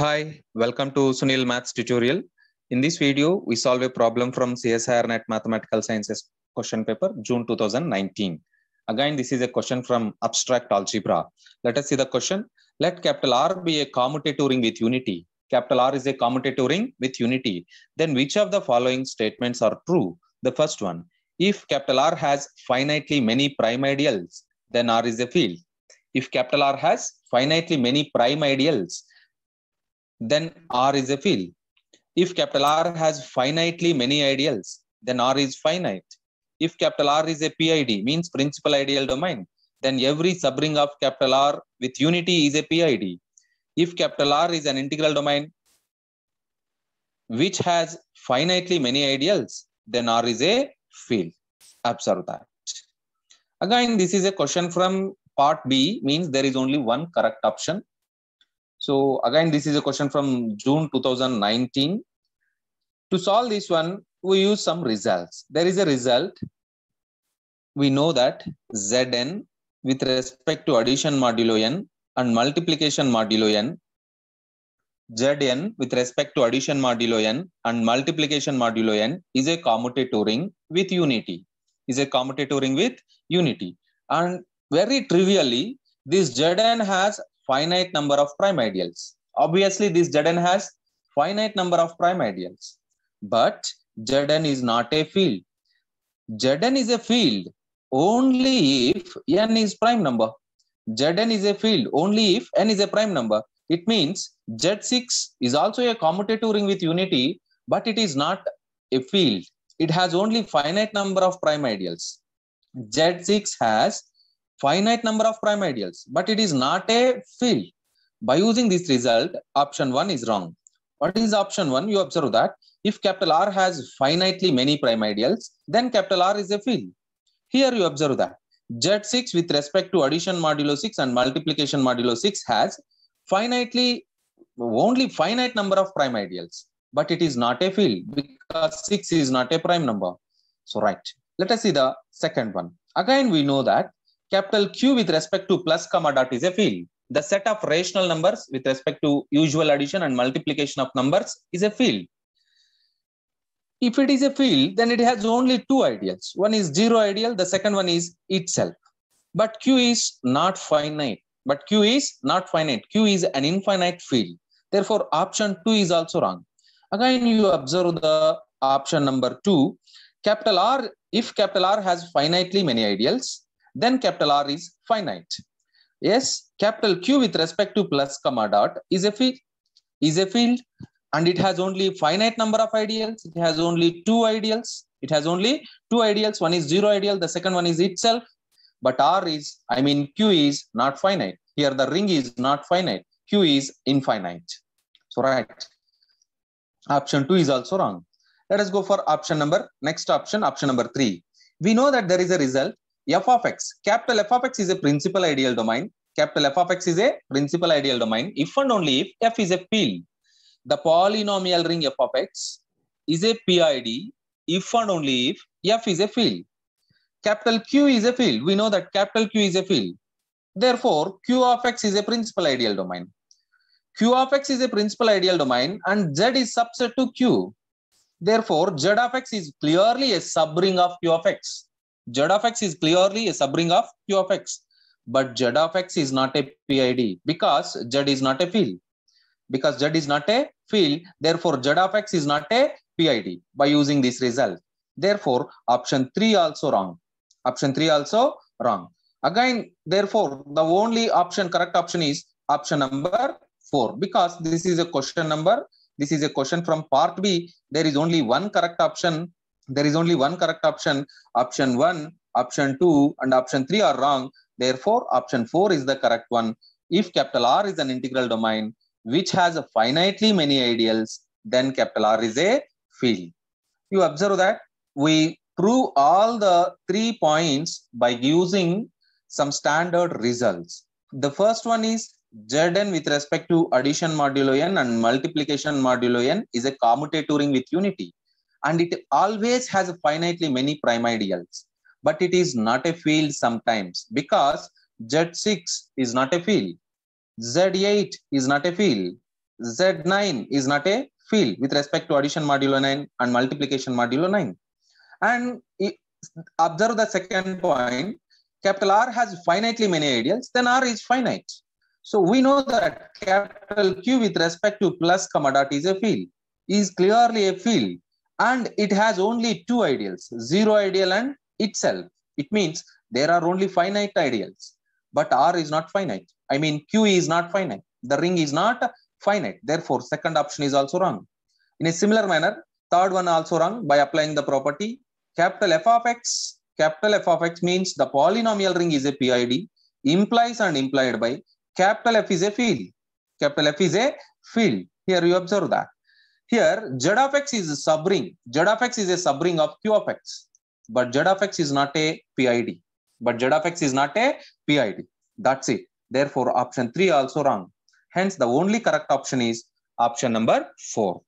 Hi, welcome to Sunil Maths tutorial. In this video, we solve a problem from CSIRNet Mathematical Sciences question paper, June 2019. Again, this is a question from abstract algebra. Let us see the question. Let capital R be a commutative ring with unity. Capital R is a commutative ring with unity. Then which of the following statements are true? The first one, if capital R has finitely many prime ideals, then R is a field. If capital R has finitely many prime ideals, then R is a field. If capital R has finitely many ideals, then R is finite. If capital R is a PID, means principal ideal domain, then every subring of capital R with unity is a PID. If capital R is an integral domain which has finitely many ideals, then R is a field. Observe that. Again, this is a question from part B, means there is only one correct option so again, this is a question from June 2019. To solve this one, we use some results. There is a result. We know that Zn with respect to addition modulo n and multiplication modulo n, Zn with respect to addition modulo n and multiplication modulo n is a commutator ring with unity, is a commutator ring with unity. And very trivially, this Zn has finite number of prime ideals. Obviously, this Zn has finite number of prime ideals, but Zn is not a field. Zn is a field only if n is prime number. Zn is a field only if n is a prime number. It means Z6 is also a commutative ring with unity, but it is not a field. It has only finite number of prime ideals. Z6 has finite number of prime ideals, but it is not a field. By using this result, option 1 is wrong. What is option 1? You observe that if capital R has finitely many prime ideals, then capital R is a field. Here you observe that Z6 with respect to addition modulo 6 and multiplication modulo 6 has finitely only finite number of prime ideals, but it is not a field because 6 is not a prime number. So right, let us see the second one. Again, we know that capital Q with respect to plus comma dot is a field. The set of rational numbers with respect to usual addition and multiplication of numbers is a field. If it is a field, then it has only two ideals. One is zero ideal, the second one is itself. But Q is not finite. But Q is not finite. Q is an infinite field. Therefore, option 2 is also wrong. Again, you observe the option number 2. Capital R, if capital R has finitely many ideals, then capital R is finite. Yes, capital Q with respect to plus comma dot is a field, is a field and it has only finite number of ideals. It has only two ideals. It has only two ideals. One is zero ideal. The second one is itself. But R is, I mean, Q is not finite. Here the ring is not finite. Q is infinite. So right. Option two is also wrong. Let us go for option number, next option, option number three. We know that there is a result f of x capital f of x is a principal ideal domain capital f of x is a principal ideal domain if and only if f is a field the polynomial ring f of x is a pid if and only if f is a field capital q is a field we know that capital q is a field therefore q of x is a principal ideal domain q of x is a principal ideal domain and z is subset to q therefore z of x is clearly a subring of q of x Z of x is clearly a subring of Q of x. But Z of x is not a PID because Z is not a field. Because Z is not a field, therefore Z of x is not a PID by using this result. Therefore, option 3 also wrong. Option 3 also wrong. Again, therefore, the only option, correct option is option number 4 because this is a question number. This is a question from part B. There is only one correct option there is only one correct option option 1 option 2 and option 3 are wrong therefore option 4 is the correct one if capital r is an integral domain which has a finitely many ideals then capital r is a field you observe that we prove all the three points by using some standard results the first one is Zn with respect to addition modulo n and multiplication modulo n is a commutative ring with unity and it always has finitely many prime ideals, But it is not a field sometimes because Z6 is not a field. Z8 is not a field. Z9 is not a field with respect to addition modulo 9 and multiplication modulo 9. And observe the second point. Capital R has finitely many ideals, then R is finite. So we know that capital Q with respect to plus comma dot is a field, is clearly a field and it has only two ideals, zero ideal and itself. It means there are only finite ideals, but R is not finite. I mean, Q is not finite. The ring is not finite. Therefore, second option is also wrong. In a similar manner, third one also wrong by applying the property capital F of x. Capital F of x means the polynomial ring is a PID, implies and implied by capital F is a field. Capital F is a field. Here you observe that. Here, z of x is a subring. z of x is a subring of q of x. But z of x is not a PID. But z of x is not a PID. That's it. Therefore, option 3 also wrong. Hence, the only correct option is option number 4.